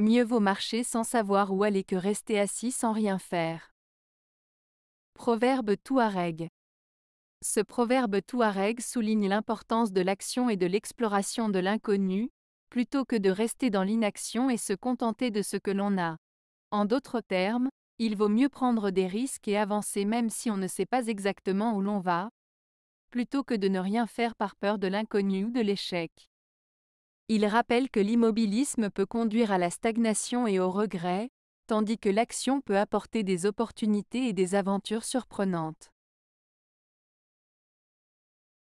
Mieux vaut marcher sans savoir où aller que rester assis sans rien faire. Proverbe Touareg. Ce proverbe Touareg souligne l'importance de l'action et de l'exploration de l'inconnu, plutôt que de rester dans l'inaction et se contenter de ce que l'on a. En d'autres termes, il vaut mieux prendre des risques et avancer même si on ne sait pas exactement où l'on va, plutôt que de ne rien faire par peur de l'inconnu ou de l'échec. Il rappelle que l'immobilisme peut conduire à la stagnation et au regret, tandis que l'action peut apporter des opportunités et des aventures surprenantes.